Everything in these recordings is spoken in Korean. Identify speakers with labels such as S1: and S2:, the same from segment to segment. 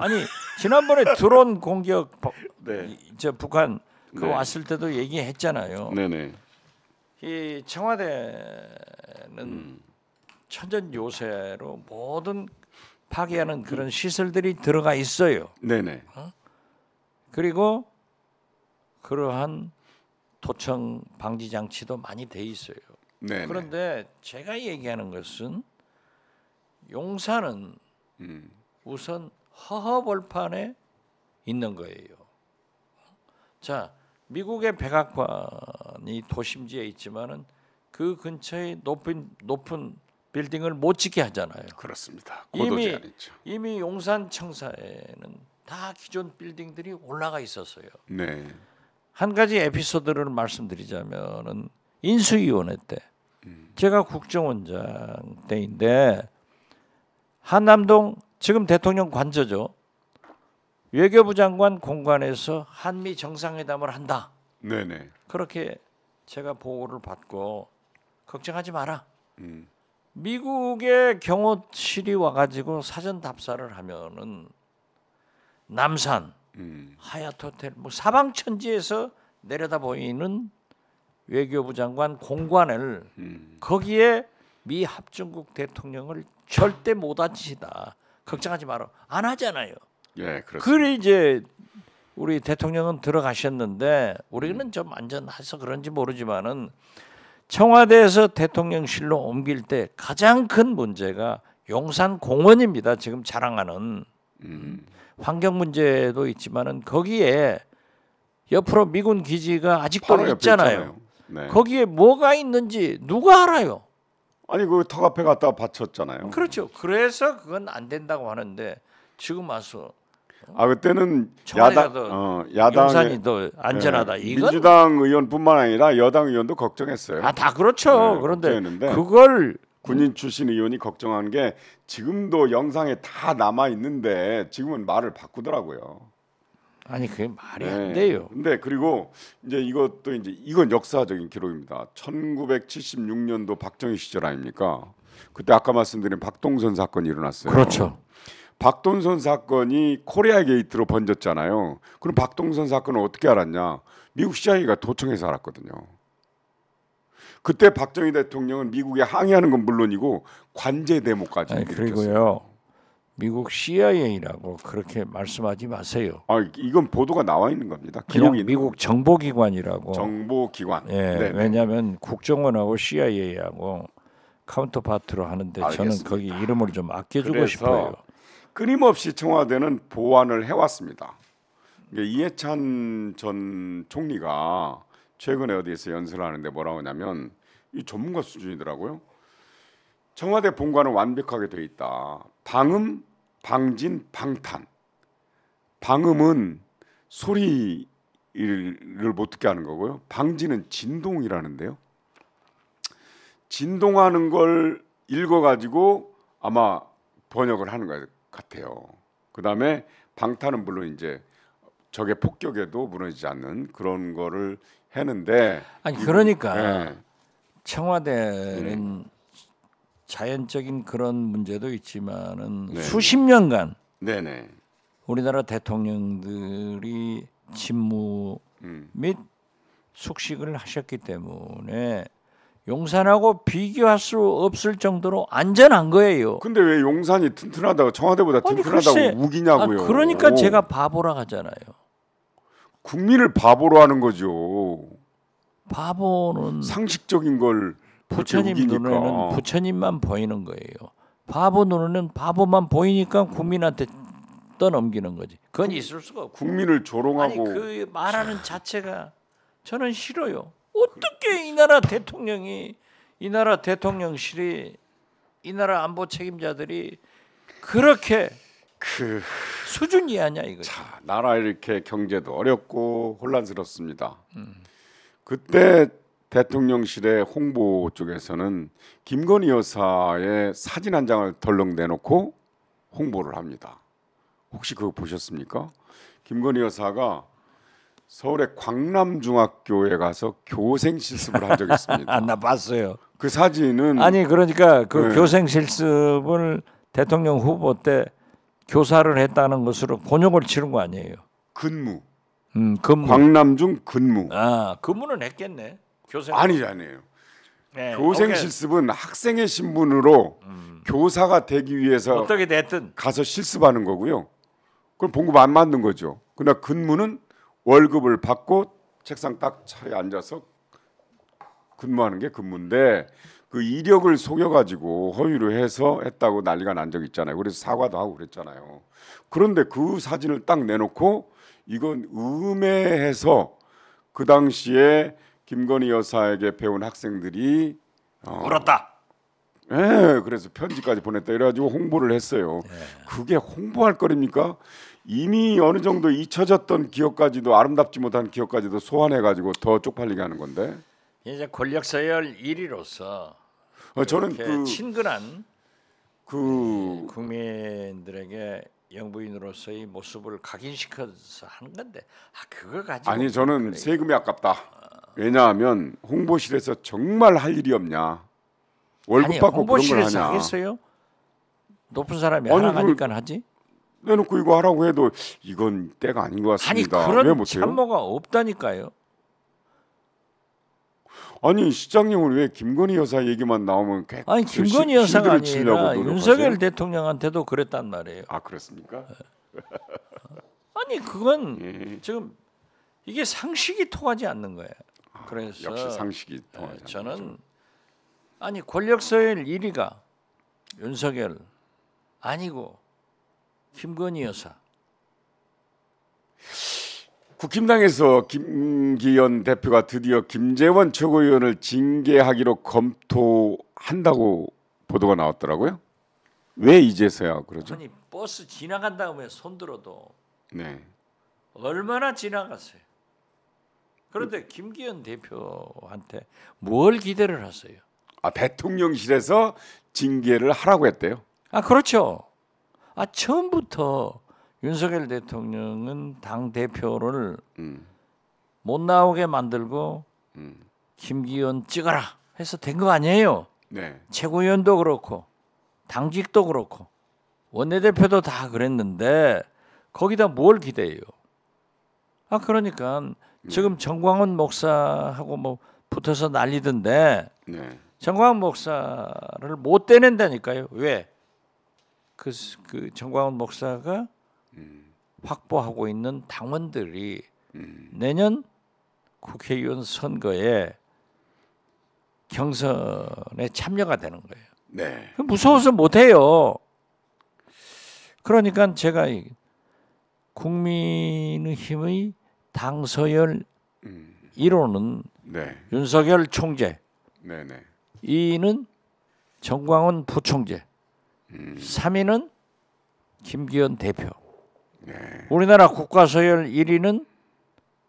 S1: 아니 지난번에 드론 공격 네. 저 북한 그 네. 왔을 때도 얘기했잖아요. 네네. 이 청와대는 음. 천전 요새로 모든 파괴하는 그런 시설들이 들어가 있어요. 네네. 어? 그리고 그러한 도청 방지 장치도 많이 돼 있어요. 네네. 그런데 제가 얘기하는 것은 용사는 음. 우선 허허벌판에 있는 거예요. 자, 미국의 백악관이 도심지에 있지만은 그 근처에 높은 높은 빌딩을 못 짓게 하잖아요. 그렇습니다. 이미 아니죠. 이미 용산 청사에는 다 기존 빌딩들이 올라가 있었어요. 네. 한 가지 에피소드를 말씀드리자면은 인수위원회 때 음. 제가 국정원장 때인데 한남동 지금 대통령 관저죠. 외교부 장관 공관에서 한미 정상회담을 한다. 네네. 그렇게 제가 보고를 받고 걱정하지 마라. 음. 미국의 경호실이 와가지고 사전 답사를 하면은 남산, 음. 하얏트 호텔, 뭐 사방 천지에서 내려다 보이는 외교부 장관 공관을 음. 거기에 미 합중국 대통령을 절대 못 앉히다. 걱정하지 마라. 안 하잖아요. 예, 그렇습니다. 그래 이제 우리 대통령은 들어가셨는데 우리는 음. 좀 안전해서 그런지 모르지만은 청와대에서 대통령실로 옮길 때 가장 큰 문제가 용산 공원입니다. 지금 자랑하는 음. 환경 문제도 있지만은 거기에 옆으로 미군 기지가 아직도 있잖아요. 있잖아요. 네. 거기에 뭐가 있는지 누가 알아요? 아니 그 턱 앞에 갖다 바쳤잖아요. 그렇죠. 그래서 그건 안 된다고 하는데 지금 와서
S2: 아 그때는 야당 어, 야당이 더 예, 안전하다. 네, 이건? 민주당 의원뿐만 아니라 여당 의원도 걱정했어요. 아 다 그렇죠. 네, 그런데 걱정했는데. 그걸 군인 출신 의원이 걱정하는게 지금도 영상에 다 남아 있는데 지금은 말을 바꾸더라고요.
S1: 아니 그게 말이 네. 안 돼요.
S2: 근데 그리고 이제 이것도 이제 이건 역사적인 기록입니다. 1976년도 박정희 시절 아닙니까? 그때 아까 말씀드린 박동선 사건이 일어났어요. 그렇죠. 박동선 사건이 코리아 게이트로 번졌잖아요. 그럼 박동선 사건을 어떻게 알았냐? 미국 CIA가 도청해서 알았거든요. 그때 박정희 대통령은 미국에 항의하는 건 물론이고
S1: 관제 대목까지 그리고요. 미국 CIA라고 그렇게 말씀하지 마세요. 아 이건 보도가 나와 있는 겁니다. 기록이 미국 정보기관이라고. 정보기관. 예, 네네. 네. 왜냐하면 국정원하고 CIA하고 카운터파트로 하는데 알겠습니다. 저는 거기 이름을 좀 아껴주고 싶어요.
S2: 끊임없이 청와대는 보완을 해왔습니다. 이해찬 전 총리가 최근에 어디에서 연설을 하는데 뭐라고 하냐면 이 전문가 수준이더라고요. 청와대 본관은 완벽하게 돼 있다. 방음 방진, 방탄. 방음은 소리를 못 듣게 하는 거고요. 방진은 진동이라는데요. 진동하는 걸 읽어가지고 아마 번역을 하는 것 같아요. 그 다음에 방탄은 물론 이제 적의 폭격에도 무너지지 않는 그런 거를 했는데
S1: 아니 그러니까 네. 청와대는 음. 자연적인 그런 문제도 있지만은 네 수십 년간 네네. 우리나라 대통령들이 침무 음. 및 숙식을 하셨기 때문에 용산하고 비교할 수 없을 정도로
S2: 안전한 거예요. 근데 왜 용산이 튼튼하다고 청와대보다 튼튼하다고 글쎄, 아, 우기냐고요. 아, 그러니까 오. 제가
S1: 바보라 하잖아요.
S2: 국민을 바보로 하는 거죠.
S1: 바보는 상식적인 걸 부처님 눈에는 부처님만 보이는 거예요. 바보 눈에는 바보만 보이니까 국민한테 떠넘기는 거지. 그건 있을 수가 없고. 국민을 조롱하고. 아니, 그 말하는 자체가 저는 싫어요. 어떻게 이 나라 대통령이 이 나라 대통령실이 이 나라 안보 책임자들이 그렇게 그 수준이 아니야
S2: 이거. 자 나라 이렇게 경제도 어렵고 혼란스럽습니다. 음. 그때 대통령실의 홍보 쪽에서는 김건희 여사의 사진 한 장을 덜렁 내놓고 홍보를 합니다. 혹시 그거 보셨습니까? 김건희 여사가 서울의 광남중학교에 가서 교생 실습을 한 적이 있습니다. 나 봤어요. 그 사진은 아니 그러니까 그 네. 교생
S1: 실습을 대통령 후보 때 교사를 했다는 것으로 곤욕을 치른 거 아니에요? 근무. 음, 근무. 광남중 근무. 아, 근무는 했겠네. 교생 아니잖아요. 네, 교생 오케이.
S2: 실습은 학생의 신분으로 음. 교사가 되기 위해서 어떻게 됐든 가서 실습하는 거고요. 그럼 봉급 안 맞는 거죠. 그러나 근무는 월급을 받고 책상 딱 차에 앉아서 근무하는 게 근무인데 그 이력을 속여가지고 허위로 해서 했다고 난리가 난 적 있잖아요. 그래서 사과도 하고 그랬잖아요. 그런데 그 사진을 딱 내놓고 이건 음해해서 그 당시에 김건희 여사에게 배운 학생들이 어, 울었다. 예, 그래서 편지까지 보냈다. 이래가지고 홍보를 했어요. 네. 그게 홍보할 거입니까 이미 어느 정도 잊혀졌던 기억까지도 아름답지 못한 기억까지도 소환해가지고 더 쪽팔리게
S1: 하는 건데. 이제 권력 서열 1위로서 어, 저는 그 친근한 그 네, 국민들에게 영부인으로서의 모습을 각인시켜서 하는 건데 아 그거 가지고 아니 저는 그래. 세금이 아깝다.
S2: 왜냐하면 홍보실에서 정말 할 일이 없냐.
S1: 월급 아니, 받고 그런 걸 하냐. 하겠어요? 높은 사람이 하라 니까 하지. 내놓고 이거 하라고 해도
S2: 이건 때가 아닌 것 같습니다. 아니 그런 참모가
S1: 없다니까요.
S2: 아니 시장님은 왜 김건희 여사 얘기만 나오면 개, 아니 그 김건희 여사가 아니라 윤석열
S1: 대통령한테도 그랬단 말이에요. 아 그렇습니까? 아니 그건 예. 지금 이게 상식이 통하지 않는 거예요. 아, 그래서 역시 상식이 예, 통하지 저는 거죠. 아니 권력서열 1위가 윤석열 아니고 김건희 여사.
S2: 국힘당에서 김기현 대표가 드디어 김재원 최고위원을 징계하기로 검토한다고 보도가 나왔더라고요. 왜 이제서야 그러죠? 아니
S1: 버스 지나간 다음에 손들어도 네. 얼마나 지나갔어요. 그런데 김기현 대표한테 뭘 기대를 하세요? 아 대통령실에서 징계를 하라고 했대요. 아 그렇죠. 아 처음부터 윤석열 대통령은 당 대표를 음. 못 나오게 만들고 음. 김기현 찍어라 해서 된 거 아니에요. 네. 최고위원도 그렇고 당직도 그렇고 원내대표도 다 그랬는데 거기다 뭘 기대해요? 아 그러니까 음. 지금 정광훈 목사하고 뭐 붙어서 난리던데 네. 정광훈 목사를 못 떼낸다니까요. 왜? 그, 그 정광훈 목사가 음. 확보하고 있는 당원들이 음. 내년 국회의원 선거에 경선에 참여가 되는 거예요. 네. 무서워서 못 해요. 그러니까 제가 국민의힘의 당서열 1호는 음. 네. 윤석열 총재, 네, 네. 2위는 정광훈 부총재, 음. 3위는 김기현 대표. 네. 우리나라 국가 서열 1위는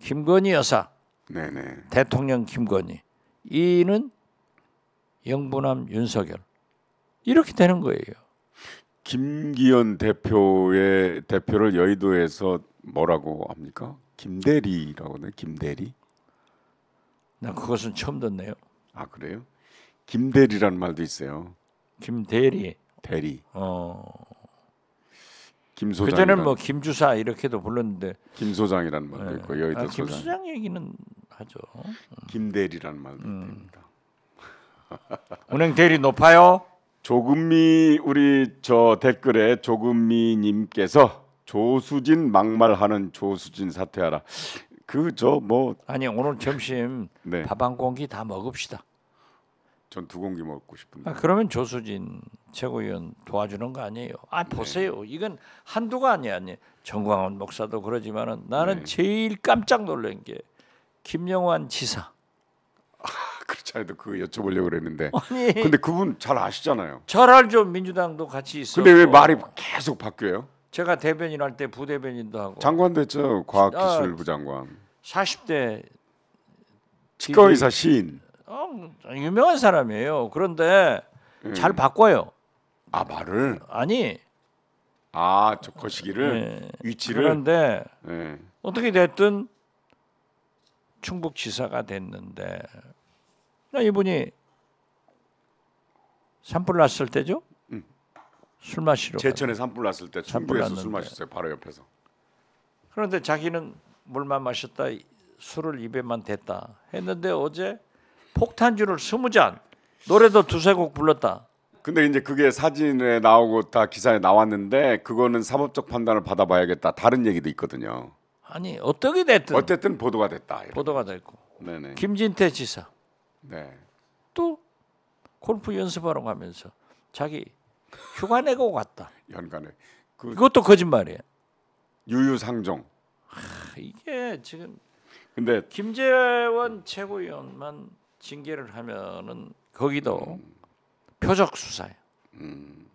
S1: 김건희 여사. 네네. 네. 대통령 김건희. 2위는 영부남 윤석열. 이렇게 되는 거예요.
S2: 김기현 대표의 대표를 여의도에서 뭐라고 합니까? 김대리라고 하네.
S1: 김대리. 나
S2: 그것은 처음 듣네요. 아 그래요? 김대리라는 말도 있어요. 김대리. 대리. 어. 김 소장. 그때는뭐
S1: 김주사 이렇게도 불렀는데
S2: 김 소장이라는 말도 네. 있고 여의도 아, 소장. 소장
S1: 얘기는 하죠. 음.
S2: 김대리라는 말도 음. 있습니다. 은행 대리 높아요. 조금미 우리 저 댓글에 조금미 님께서 조수진 막말하는 조수진 사퇴하라. 그 저 뭐
S1: 아니 오늘 점심 네. 밥한 공기 다 먹읍시다. 전두 공기 먹고 싶은데. 아, 그러면 조수진 최고위원 도와주는 거 아니에요? 아 네. 보세요, 이건 한두가 아니 아니. 정광훈 목사도 그러지만은 나는 네. 제일 깜짝 놀란 게 김영환 지사.
S2: 아, 그렇지 않아도 그 여쭤보려고 그랬는데. 아니, 근데 그분 잘 아시잖아요.
S1: 잘 알죠. 민주당도 같이 있어. 근데 왜 말이
S2: 계속 바뀌어요?
S1: 제가 대변인 할 때 부대변인도 하고. 아,
S2: 장관 됐죠. 과학기술부 장관.
S1: 40대 치과의사 그 시인. 어, 유명한 사람이에요. 그런데 음. 잘 바꿔요. 아 말을? 아니. 아저 거시기를 네. 위치를. 그런데 네. 어떻게 됐든 충북 지사가 됐는데 이분이 산불 났을 때죠? 음. 술 마시러. 제천에 산불 났을 때 충북에서 술 마셨어요. 바로 옆에서. 그런데 자기는 물만 마셨다 술을 입에만 댔다 했는데 어제 폭탄주를 스무 잔 노래도 두세 곡 불렀다. 근데 이제
S2: 그게 사진에 나오고 다 기사에 나왔는데 그거는 사법적 판단을 받아봐야겠다. 다른 얘기도 있거든요.
S1: 아니 어떻게 됐든 어쨌든 보도가 됐다. 이런. 보도가 됐고. 네네. 김진태 지사. 네. 또 골프 연습하러 가면서 자기 휴가 내고 갔다. 연간에. 그 그것도 거짓말이야. 유유상종. 아, 이게 지금 근데 김재원 최고위원만 징계를 하면은 거기도 음. 표적 수사예요. 음.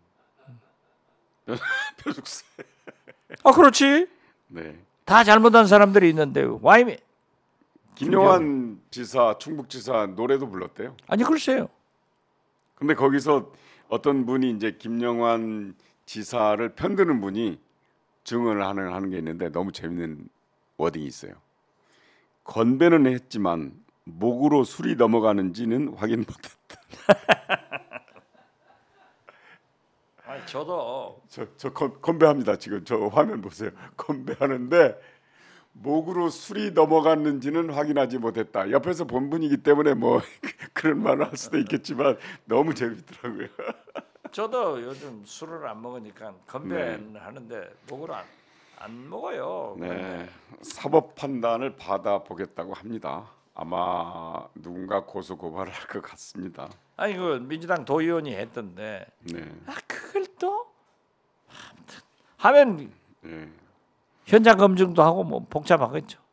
S1: 음. 표적 수아 그렇지. 네. 다 잘못한 사람들이 있는데 와이미.
S2: 김용환 지사, 충북지사 노래도 불렀대요.
S1: 아니 글쎄요.
S2: 근데 거기서 어떤 분이 이제 김영환 지사를 편드는 분이 증언을 하는 하는 게 있는데 너무 재밌는 워딩이 있어요. 건배는 했지만 목으로 술이 넘어가는지는 확인 못했다.
S1: 아니 저도
S2: 저, 저 건배합니다 지금 저 화면 보세요 건배하는데 목으로 술이 넘어갔는지는 확인하지 못했다 옆에서 본 분이기 때문에 뭐 그런 말을 할 수도 있겠지만 너무 재밌더라고요
S1: 저도 요즘 술을 안 먹으니까 건배하는데 네. 목으로 안, 안 먹어요 네.
S2: 사법 판단을 받아보겠다고 합니다 아마 누군가 고소 고발을 할 것 같습니다.
S1: 아니 그 민주당 도의원이 했던데. 네. 아 그걸 또 하면 네. 현장 검증도 하고 뭐 복잡하겠죠.